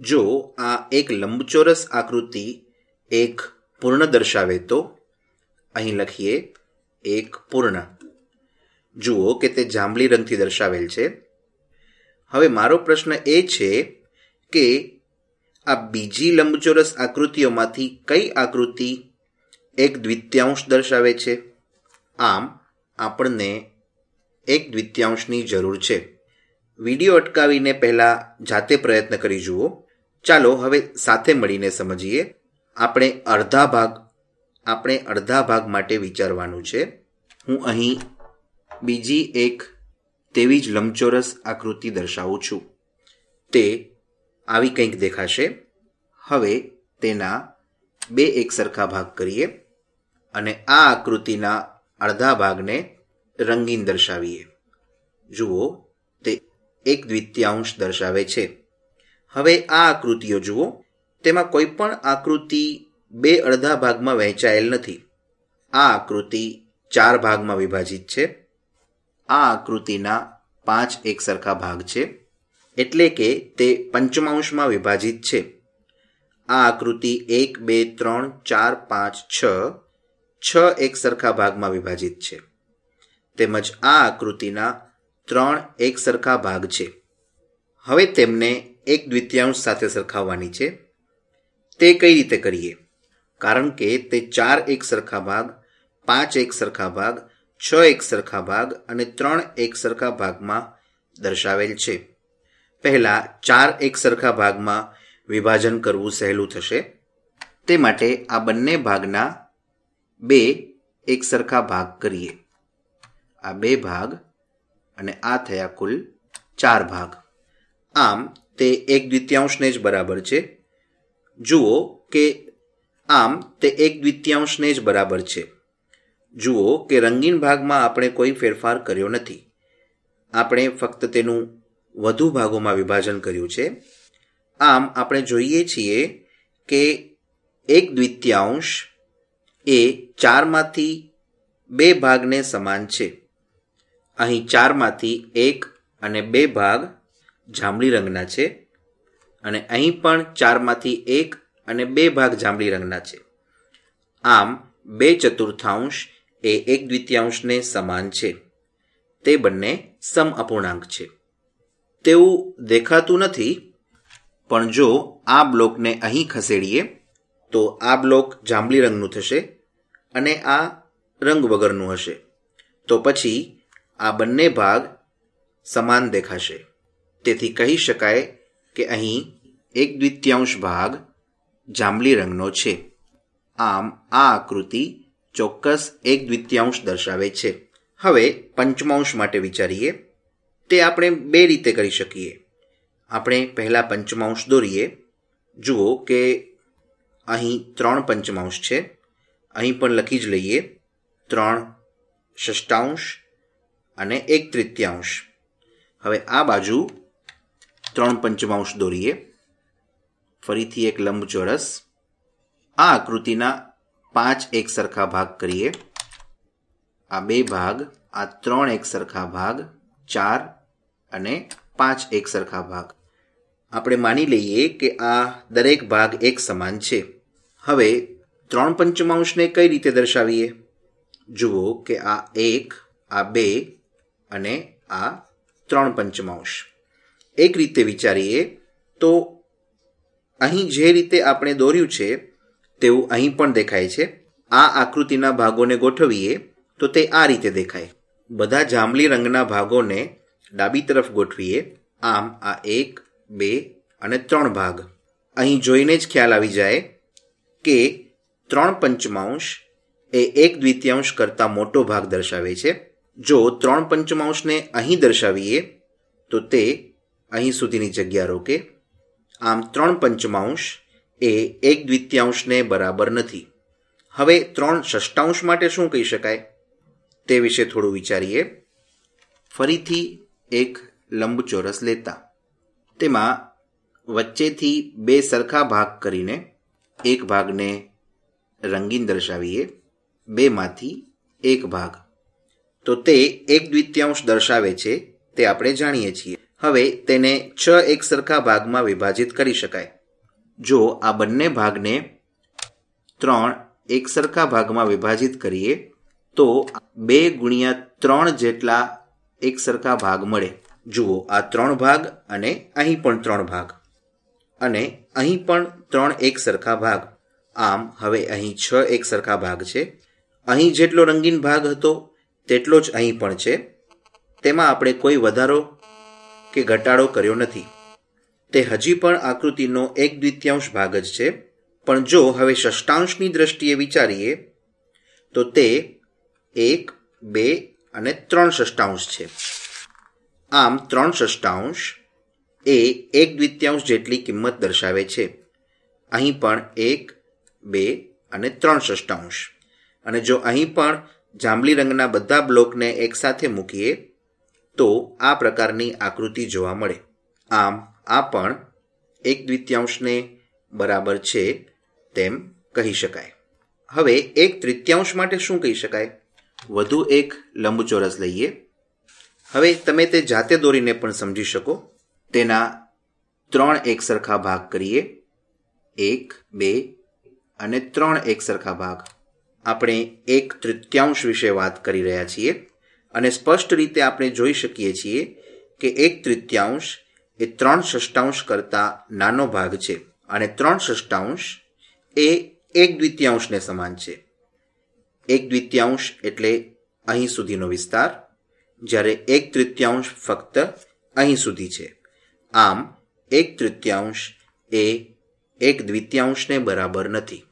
જો આ એક લંબચોરસ આકૃતિ એક પૂર્ણ દર્શાવે તો અહીં લખીએ એક પૂર્ણ જુઓ કે તે જાંબલી રંગથી દર્શાવેલ છે હવે મારો પ્રશ્ન એ છે કે આ બીજી લંબચોરસ આકૃતિઓમાંથી કઈ આકૃતિ એક દ્વિત્યાંશ દર્શાવે છે આમ આપણને એક દ્વિત્યાંશની જરૂર છે વિડીયો અટકાવીને પહેલાં જાતે પ્રયત્ન કરી જુઓ ચાલો હવે સાથે મળીને સમજીએ આપણે અડધા ભાગ આપણે અડધા ભાગ માટે વિચારવાનું છે હું અહીં બીજી એક તેવી જ લંબચોરસ આકૃતિ દર્શાવું છું તે આવી કંઈક દેખાશે હવે તેના બે એક સરખા ભાગ કરીએ અને આ આકૃતિના અડધા ભાગને રંગીન દર્શાવીએ જુઓ તે એક દ્વિતીયાંશ દર્શાવે છે હવે આ આકૃતિઓ જુઓ તેમાં કોઈ પણ આકૃતિ બે અડધા ભાગમાં વહેંચાયેલ નથી આ આકૃતિ ચાર ભાગમાં વિભાજિત છે આ આકૃતિના પાંચ એક સરખા ભાગ છે એટલે કે તે પંચમાંશમાં વિભાજિત છે આ આકૃતિ એક બે ત્રણ ચાર પાંચ છ છ એકસરખા ભાગમાં વિભાજિત છે તેમજ આ આકૃતિના ત્રણ એક સરખા ભાગ છે હવે તેમને એક દ્વિતીયાંશ સાથે સરખાવવાની છે તે કઈ રીતે કરીએ કારણ કે તે ચાર એક સરખા ભાગ પાંચ એક સરખા ભાગ છ એક સરખા ભાગ અને ત્રણ એક સરખા ભાગમાં દર્શાવેલ છે પહેલાં ચાર એક સરખા ભાગમાં વિભાજન કરવું સહેલું થશે તે માટે આ બંને ભાગના બે એક સરખા ભાગ કરીએ આ બે ભાગ અને આ થયા કુલ ચાર ભાગ આમ તે એક દ્વિતીયાંશને જ બરાબર છે જુઓ કે આમ તે એક દ્વિતીયાંશને જ બરાબર છે જુઓ કે રંગીન ભાગમાં આપણે કોઈ ફેરફાર કર્યો નથી આપણે ફક્ત તેનું વધુ ભાગોમાં વિભાજન કર્યું છે આમ આપણે જોઈએ છીએ કે એક દ્વિતીયાંશ એ ચારમાંથી બે ભાગને સમાન છે અહીં ચારમાંથી એક અને બે ભાગ જાંબલી રંગના છે અને અહીં પણ ચારમાંથી એક અને બે ભાગ જાંબલી રંગના છે આમ બે ચતુર્થાંશ એ એક દ્વિતીયાંશને સમાન છે તે બંને સમઅપૂર્ણાંક છે તેવું દેખાતું નથી પણ જો આ બ્લોકને અહીં ખસેડીએ તો આ બ્લોક જાંબલી રંગનું થશે અને આ રંગ વગરનું હશે તો પછી આ બંને ભાગ સમાન દેખાશે તેથી કહી શકાય કે અહીં એક દ્વિતીયાંશ ભાગ જાંબલી રંગનો છે આમ આ આકૃતિ ચોક્કસ એક દ્વિતીયાંશ દર્શાવે છે હવે પંચમાંશ માટે વિચારીએ તે આપણે બે રીતે કરી શકીએ આપણે પહેલાં પંચમાંશ દોરીએ જુઓ કે અહીં ત્રણ પંચમાંશ છે અહીં પણ લખી જ લઈએ ત્રણ ષષ્ટાંશ અને એક તૃતીયાંશ હવે આ બાજુ ત્રણ પંચમાંશ દોરીએ ફરીથી એક લંબચોરસ આ આકૃતિના પાંચ એક સરખા ભાગ કરીએ આ બે ભાગ આ ત્રણ એક સરખા ભાગ ચાર અને પાંચ એક સરખા ભાગ આપણે માની લઈએ કે આ દરેક ભાગ એક સમાન છે હવે ત્રણ પંચમાંશને કઈ રીતે દર્શાવીએ જુઓ કે આ એક આ બે અને આ ત્રણ પંચમાંશ એક રીતે વિચારીએ તો અહીં જે રીતે આપણે દોર્યું છે તેવું અહીં પણ દેખાય છે આ આકૃતિના ભાગોને ગોઠવીએ તો તે આ રીતે દેખાય બધા જાંબલી રંગના ભાગોને ડાબી તરફ ગોઠવીએ આમ આ એક બે અને ત્રણ ભાગ અહીં જોઈને જ ખ્યાલ આવી જાય કે ત્રણ પંચમાંશ એ એક દ્વિતીયાંશ કરતાં મોટો ભાગ દર્શાવે છે જો ત્રણ પંચમાંશને અહીં દર્શાવીએ તો તે અહીં સુધીની જગ્યા રોકે આમ ત્રણ પંચમાંશ એ એક દ્વિતીયાંશને બરાબર નથી હવે ત્રણ ષષ્ટાંશ માટે શું કહી શકાય તે વિશે થોડું વિચારીએ ફરીથી એક લંબચોરસ લેતા તેમાં વચ્ચેથી બે સરખા ભાગ કરીને એક ભાગને રંગીન દર્શાવીએ બેમાંથી એક ભાગ તો તે એક દ્વિતીયાંશ દર્શાવે છે તે આપણે જાણીએ છીએ હવે તેને છ એક સરખા ભાગમાં વિભાજિત કરી શકાય જો આ બંને ભાગને ત્રણ એક સરખા ભાગમાં વિભાજિત કરીએ તો બે ગુણ્યા ત્રણ જેટલા એક સરખા ભાગ મળે જુઓ આ ત્રણ ભાગ અને અહીં પણ ત્રણ ભાગ અને અહીં પણ ત્રણ એક સરખા ભાગ આમ હવે અહીં છ એક સરખા ભાગ છે અહીં જેટલો રંગીન ભાગ હતો તેટલો જ અહીં પણ છે તેમાં આપણે કોઈ વધારો કે ઘટાડો કર્યો નથી તે હજી પણ આકૃતિનો એક દ્વિતીયાંશ ભાગ જ છે પણ જો હવે ષષ્ટાંશની દ્રષ્ટિએ વિચારીએ તો તે એક બે અને ત્રણ ષષ્ટાંશ છે આમ ત્રણ ષષ્ટાંશ એ એક દ્વિત્યાંશ જેટલી કિંમત દર્શાવે છે અહીં પણ એક બે અને ત્રણ ષષ્ટાંશ અને જો અહીં પણ જાંબલી રંગના બધા બ્લોકને એકસાથે મૂકીએ તો આ પ્રકારની આકૃતિ જોવા મળે આમ આ પણ એક દ્વિત્યાંશને બરાબર છે તેમ કહી શકાય હવે એક તૃતીયાંશ માટે શું કહી શકાય વધુ એક લંબચોરસ લઈએ હવે તમે તે જાતે દોરીને પણ સમજી શકો તેના ત્રણ એક સરખા ભાગ કરીએ એક બે અને ત્રણ એક સરખા ભાગ આપણે એક તૃતીયાંશ વિશે વાત કરી રહ્યા છીએ અને સ્પષ્ટ રીતે આપણે જોઈ શકીએ છીએ કે એક તૃતીયાંશ એ ત્રણ ષષ્ટાંશ કરતાં નાનો ભાગ છે અને ત્રણ ષષ્ટાંશ એ એક દ્વિતીયાંશને સમાન છે એક દ્વિતીયાંશ એટલે અહીં સુધીનો વિસ્તાર જ્યારે એક તૃતીયાંશ ફક્ત અહીં સુધી છે આમ એક તૃતીયાંશ એ એક દ્વિતીયાંશને બરાબર નથી